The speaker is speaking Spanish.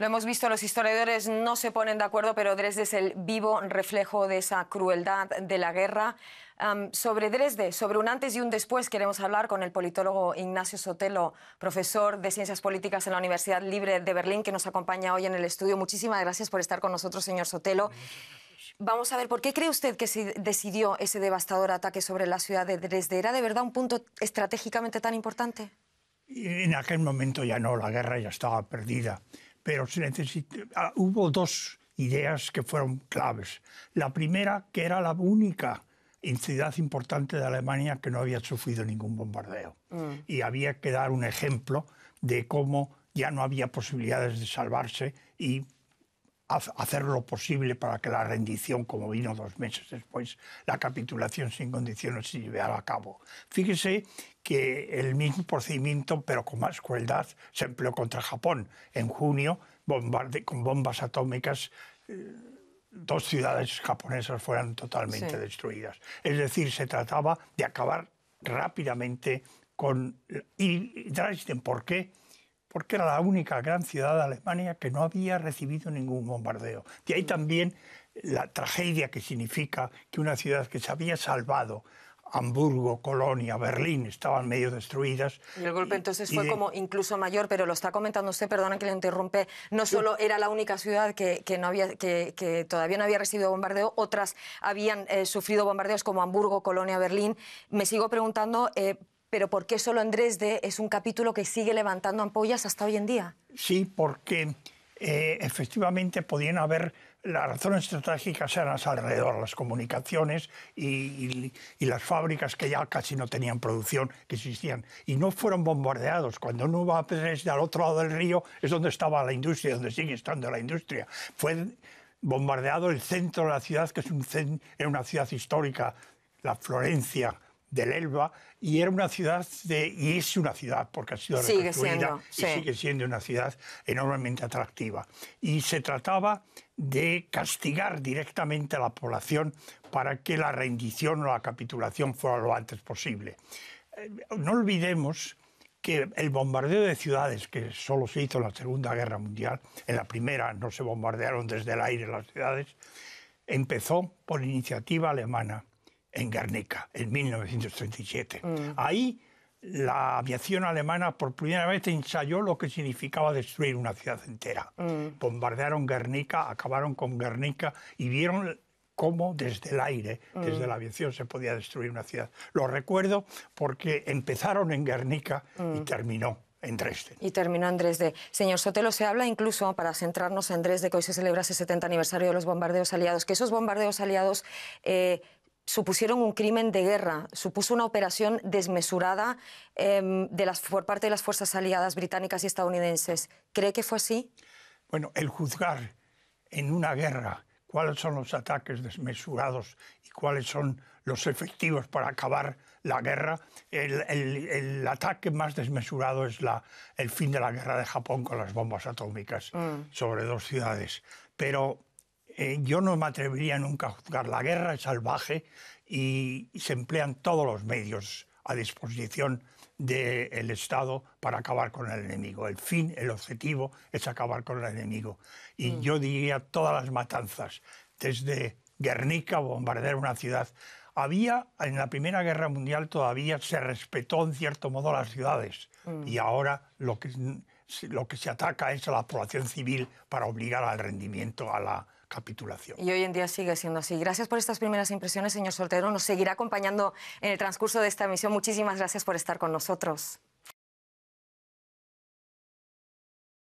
Lo hemos visto, los historiadores no se ponen de acuerdo, pero Dresde es el vivo reflejo de esa crueldad de la guerra. sobre Dresde, sobre un antes y un después, queremos hablar con el politólogo Ignacio Sotelo, profesor de Ciencias Políticas en la Universidad Libre de Berlín, que nos acompaña hoy en el estudio. Muchísimas gracias por estar con nosotros, señor Sotelo. Vamos a ver, ¿por qué cree usted que se decidió ese devastador ataque sobre la ciudad de Dresde? ¿Era de verdad un punto estratégicamente tan importante? En aquel momento ya no, la guerra ya estaba perdida pero se ah, hubo dos ideas que fueron claves. La primera, que era la única ciudad importante de Alemania que no había sufrido ningún bombardeo. Mm. Y había que dar un ejemplo de cómo ya no había posibilidades de salvarse y hacer lo posible para que la rendición, como vino dos meses después, la capitulación sin condiciones se llevara a cabo. Fíjese que el mismo procedimiento, pero con más crueldad, se empleó contra Japón. En junio, bombarde, con bombas atómicas, eh, dos ciudades japonesas fueron totalmente destruidas. Es decir, se trataba de acabar rápidamente con... Y, Dresden ¿por qué? porque era la única gran ciudad de Alemania que no había recibido ningún bombardeo. Y ahí también la tragedia que significa que una ciudad que se había salvado, Hamburgo, Colonia, Berlín, estaban medio destruidas. Y el golpe entonces fue como incluso mayor, pero lo está comentando usted, perdona que le interrumpe, no solo era la única ciudad que, todavía no había recibido bombardeo, otras habían eh, sufrido bombardeos como Hamburgo, Colonia, Berlín. Me sigo preguntando... Eh, pero ¿por qué solo en Dresde es un capítulo que sigue levantando ampollas hasta hoy en día? Sí, porque eh, efectivamente podían haber las razones estratégicas eran alrededor, las comunicaciones y, las fábricas que ya casi no tenían producción, que existían. Y no fueron bombardeados. Cuando uno va a Dresde al otro lado del río es donde estaba la industria, donde sigue estando la industria. Fue bombardeado el centro de la ciudad, que es un, una ciudad histórica, la Florencia, del Elba y era una ciudad y es una ciudad porque ha sido sigue reconstruida y sigue siendo una ciudad enormemente atractiva y se trataba de castigar directamente a la población para que la rendición o la capitulación fuera lo antes posible. Eh, no olvidemos que el bombardeo de ciudades que solo se hizo en la Segunda Guerra Mundial, en la primera no se bombardearon desde el aire las ciudades, empezó por iniciativa alemana en Guernica, en 1937. Mm. Ahí la aviación alemana por primera vez ensayó lo que significaba destruir una ciudad entera. Mm. Bombardearon Guernica, acabaron con Guernica y vieron cómo desde el aire, mm. desde la aviación, se podía destruir una ciudad. Lo recuerdo porque empezaron en Guernica y terminó en Dresde. Y terminó en Dresde. Señor Sotelo, se habla incluso, para centrarnos en Dresde, que hoy se celebra ese 70 aniversario de los bombardeos aliados, que esos bombardeos aliados eh, supusieron un crimen de guerra, supuso una operación desmesurada em, de las, por parte de las fuerzas aliadas británicas y estadounidenses. ¿Cree que fue así? Bueno, el juzgar en una guerra cuáles son los ataques desmesurados y cuáles son los efectivos para acabar la guerra. El, ataque más desmesurado es el fin de la guerra de Japón con las bombas atómicas mm. sobre dos ciudades. Pero eh, yo no me atrevería nunca a juzgar. La guerra es salvaje y se emplean todos los medios a disposición del Estado para acabar con el enemigo. El fin, el objetivo es acabar con el enemigo. Y mm. yo diría todas las matanzas, desde Guernica, bombardear una ciudad. Había, en la Primera Guerra Mundial todavía se respetó en cierto modo las ciudades mm. y ahora lo que lo que se ataca es a la población civil para obligar al rendimiento, a la capitulación. Y hoy en día sigue siendo así. Gracias por estas primeras impresiones, señor Soltero. Nos seguirá acompañando en el transcurso de esta misión. Muchísimas gracias por estar con nosotros.